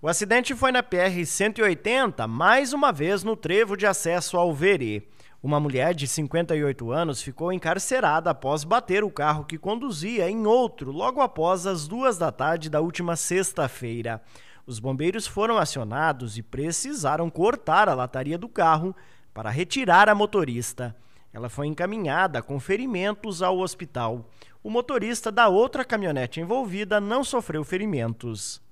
O acidente foi na PR-180, mais uma vez no trevo de acesso ao Verê. Uma mulher de 58 anos ficou encarcerada após bater o carro que conduzia em outro logo após as duas da tarde da última sexta-feira. Os bombeiros foram acionados e precisaram cortar a lataria do carro para retirar a motorista. Ela foi encaminhada com ferimentos ao hospital. O motorista da outra caminhonete envolvida não sofreu ferimentos.